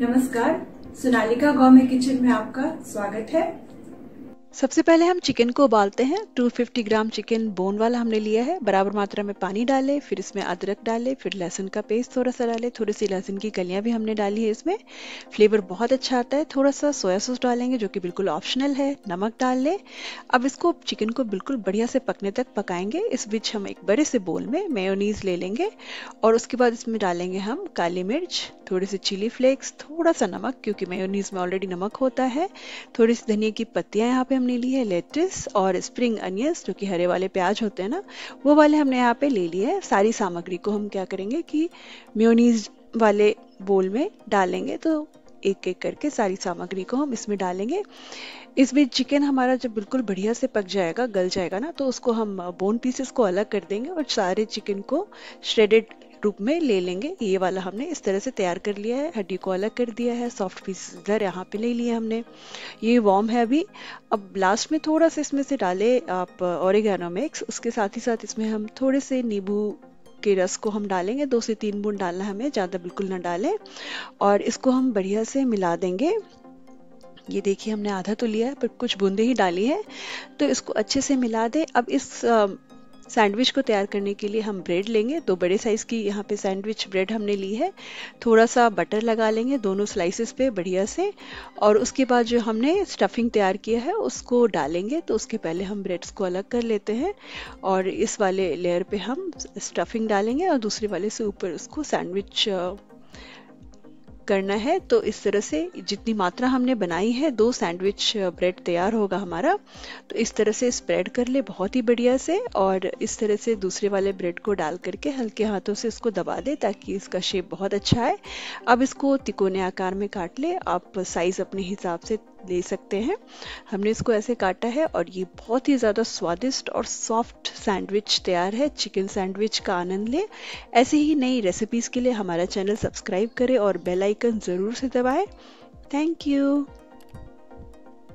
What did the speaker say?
नमस्कार सोनालिका में किचन में आपका स्वागत है सबसे पहले हम चिकन को उबालते हैं 250 ग्राम चिकन बोन वाला हमने लिया है बराबर मात्रा में पानी डाले फिर इसमें अदरक डाले फिर लहसुन का पेस्ट थोड़ा सा डाले थोड़ी सी लहसुन की कलियां भी हमने डाली है इसमें फ्लेवर बहुत अच्छा आता है थोड़ा सा सोया सॉस डालेंगे जो कि बिल्कुल ऑप्शनल है नमक डाल लें अब इसको चिकन को बिल्कुल बढ़िया से पकने तक पकाएंगे इस बीच हम एक बड़े से बोल में मेयोनीज ले लेंगे और उसके बाद इसमें डालेंगे हम काली मिर्च थोड़े से चिली फ्लेक्स थोड़ा सा नमक क्योंकि मेयोनीज में ऑलरेडी नमक होता है थोड़ी सी धनिया की पत्तियाँ यहाँ पे हमने ली है लेटिस और स्प्रिंग अनियंस जो कि हरे वाले प्याज होते हैं ना वो वाले हमने यहाँ पे ले लिए है सारी सामग्री को हम क्या करेंगे कि मेयोनीज वाले बोल में डालेंगे तो एक एक करके सारी सामग्री को हम इसमें डालेंगे इसमें चिकन हमारा जब बिल्कुल बढ़िया से पक जाएगा गल जाएगा ना तो उसको हम बोन पीसेस को अलग कर देंगे और सारे चिकन को श्रेडेड रूप में ले लेंगे ये वाला हमने इस तरह से तैयार कर लिया है हड्डी को अलग कर दिया है सॉफ्ट पीस इधर यहाँ पे ले लिया हमने ये वॉम है अभी अब लास्ट में थोड़ा सा इसमें से डाले आप ओरिगेनो मिक्स उसके साथ ही साथ इसमें हम थोड़े से नींबू के रस को हम डालेंगे दो से तीन बूंद डालना हमें ज़्यादा बिल्कुल ना डालें और इसको हम बढ़िया से मिला देंगे ये देखिए हमने आधा तो लिया है पर कुछ बूंदे ही डाली है तो इसको अच्छे से मिला दें अब इस सैंडविच को तैयार करने के लिए हम ब्रेड लेंगे दो बड़े साइज़ की यहाँ पे सैंडविच ब्रेड हमने ली है थोड़ा सा बटर लगा लेंगे दोनों स्लाइसेस पे बढ़िया से और उसके बाद जो हमने स्टफिंग तैयार किया है उसको डालेंगे तो उसके पहले हम ब्रेड्स को अलग कर लेते हैं और इस वाले लेयर पर हम स्टफिंग डालेंगे और दूसरे वाले से ऊपर उसको सैंडविच करना है तो इस तरह से जितनी मात्रा हमने बनाई है दो सैंडविच ब्रेड तैयार होगा हमारा तो इस तरह से स्प्रेड कर ले बहुत ही बढ़िया से और इस तरह से दूसरे वाले ब्रेड को डाल करके हल्के हाथों से इसको दबा दे ताकि इसका शेप बहुत अच्छा है अब इसको तिकोने आकार में काट ले आप साइज़ अपने हिसाब से ले सकते हैं हमने इसको ऐसे काटा है और ये बहुत ही ज़्यादा स्वादिष्ट और सॉफ्ट सैंडविच तैयार है चिकन सैंडविच का आनंद ले ऐसे ही नई रेसिपीज़ के लिए हमारा चैनल सब्सक्राइब करें और बेल आइकन आइकन ज़रूर से दबाएं थैंक यू